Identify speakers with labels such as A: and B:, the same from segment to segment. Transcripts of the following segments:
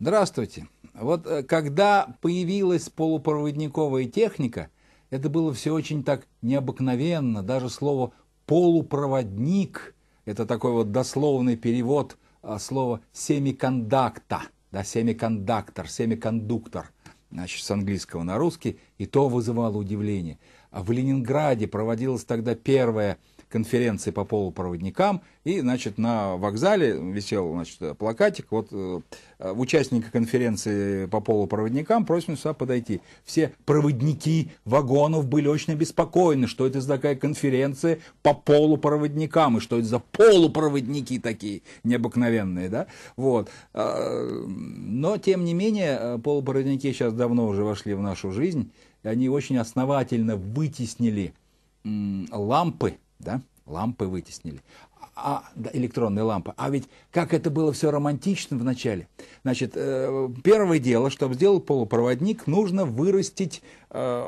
A: Здравствуйте. Вот э, когда появилась полупроводниковая техника, это было все очень так необыкновенно. Даже слово «полупроводник» – это такой вот дословный перевод а, слова «семикондакта», да, «семикондактор», «семикондуктор» значит, с английского на русский, и то вызывало удивление. А в Ленинграде проводилась тогда первая конференции по полупроводникам, и, значит, на вокзале висел, значит, плакатик, вот, э, э участника конференции по полупроводникам просим сюда подойти. Все проводники вагонов были очень обеспокоены, что это за такая конференция по полупроводникам, и что это за полупроводники такие необыкновенные, да, вот. Э, но, тем не менее, э, полупроводники сейчас давно уже вошли в нашу жизнь, и они очень основательно вытеснили лампы, да? Лампы вытеснили. А, да, электронные лампы. А ведь как это было все романтично вначале. Значит, э, первое дело, чтобы сделать полупроводник, нужно вырастить э,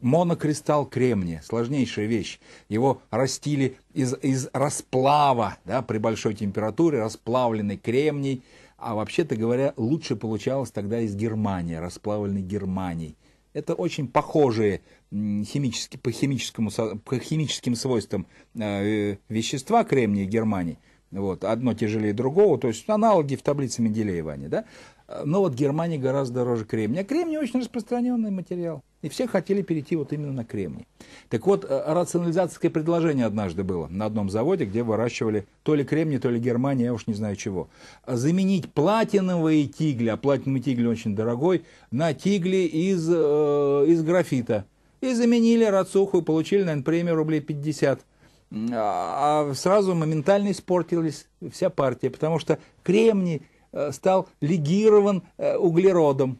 A: монокристалл кремния, сложнейшая вещь. Его растили из, из расплава, да, при большой температуре, расплавленный кремний. А вообще-то говоря, лучше получалось тогда из Германии, расплавленной Германии это очень похожие химически, по, химическому, по химическим свойствам э, вещества кремния и германий. Вот, одно тяжелее другого, то есть аналоги в таблице Менделеева они, да? Э, но вот Германия гораздо дороже кремния. А кремний очень распространенный материал. И все хотели перейти вот именно на кремний. Так вот, э, рационализаторское предложение однажды было на одном заводе, где выращивали то ли кремний, то ли Германия, я уж не знаю чего. Заменить платиновые тигли, а платиновый тигли очень дорогой, на тигли из, э, из графита. И заменили рацуху и получили, наверное, премию рублей 50 а, а сразу моментально испортилась вся партия, потому что кремний э, стал легирован э, углеродом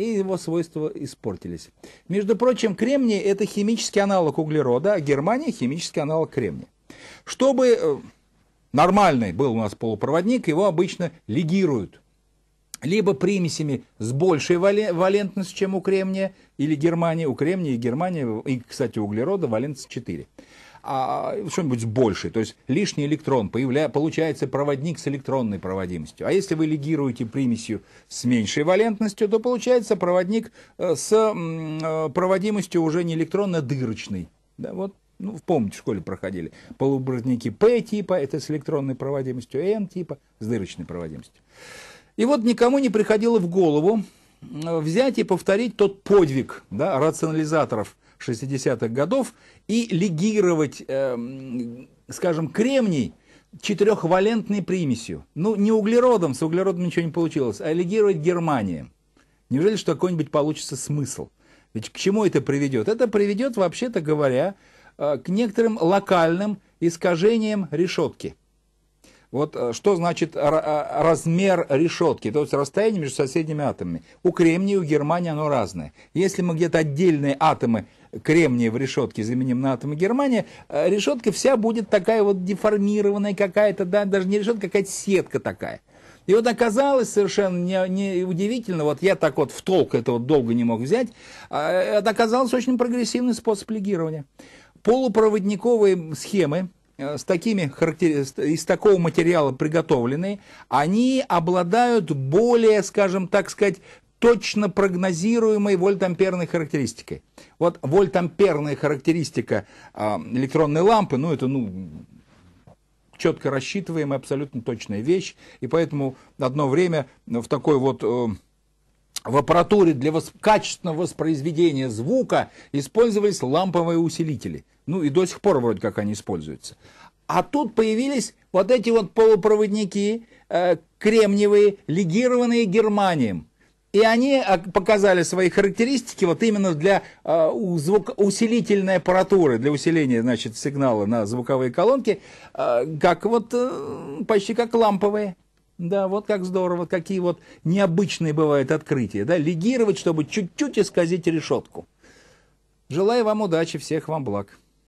A: и его свойства испортились. Между прочим, кремний – это химический аналог углерода, а Германия – химический аналог кремния. Чтобы э, нормальный был у нас полупроводник, его обычно легируют Либо примесями с большей валентностью, чем у кремния, или Германии, у кремния и Германии, и, кстати, у углерода валентность 4 а что-нибудь больше, То есть лишний электрон, появля... получается проводник с электронной проводимостью. А если вы легируете примесью с меньшей валентностью, то получается проводник э, с э, проводимостью уже не электронно а дырочной. Да, вот ну, помните, в школе проходили, полупроводники P-типа, это с электронной проводимостью, N-типа, с дырочной проводимостью. И вот никому не приходило в голову взять и повторить тот подвиг да, рационализаторов – 60-х годов и легировать, эм, скажем, кремний четырехвалентной примесью. Ну, не углеродом, с углеродом ничего не получилось, а легировать Германием. Неужели что какой-нибудь получится смысл? Ведь к чему это приведет? Это приведет, вообще-то говоря, э, к некоторым локальным искажениям решетки. Вот э, что значит э, размер решетки, то есть расстояние между соседними атомами. У кремния и у германия оно разное. Если мы где-то отдельные атомы кремния в решетке заменим на атомы германия, э, решетка вся будет такая вот деформированная какая-то, да, даже не решетка, а какая-то сетка такая. И вот оказалось совершенно не, не удивительно, вот я так вот в толк это вот долго не мог взять, а, это оказался очень прогрессивный способ легирования. Полупроводниковые схемы, Э, с, такими характери... из такого материала приготовленные, они обладают более, скажем так сказать, точно прогнозируемой вольтамперной характеристикой. Вот вольтамперная характеристика а, электронной лампы, ну это ну, четко рассчитываемая, абсолютно точная вещь, и поэтому одно время в такой вот э, в аппаратуре для восп... качественного воспроизведения звука использовались ламповые усилители – ну и до сих пор вроде как они используются. А тут появились вот эти вот полупроводники э, кремниевые, легированные Германием. И они показали свои характеристики вот именно для э, звук, усилительной аппаратуры, для усиления значит, сигнала на звуковые колонки, э, как вот, э, почти как ламповые. Да, вот как здорово, какие вот необычные бывают открытия. Да? Легировать, чтобы чуть-чуть исказить решетку. Желаю вам удачи, всех вам благ.